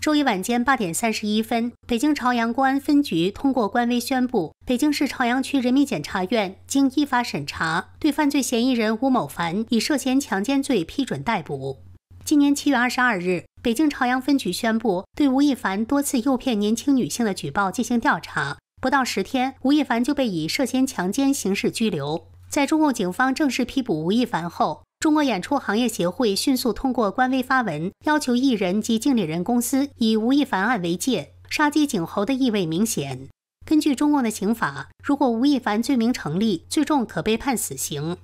周一晚间八点三十一分，北京朝阳公安分局通过官微宣布，北京市朝阳区人民检察院经依法审查，对犯罪嫌疑人吴某凡以涉嫌强奸罪批准逮捕。今年七月二十二日，北京朝阳分局宣布对吴亦凡多次诱骗年轻女性的举报进行调查，不到十天，吴亦凡就被以涉嫌强奸刑事拘留。在中共警方正式批捕吴亦凡后，中国演出行业协会迅速通过官微发文，要求艺人及经理人公司以吴亦凡案为戒，杀鸡儆猴的意味明显。根据中共的刑法，如果吴亦凡罪名成立，最重可被判死刑。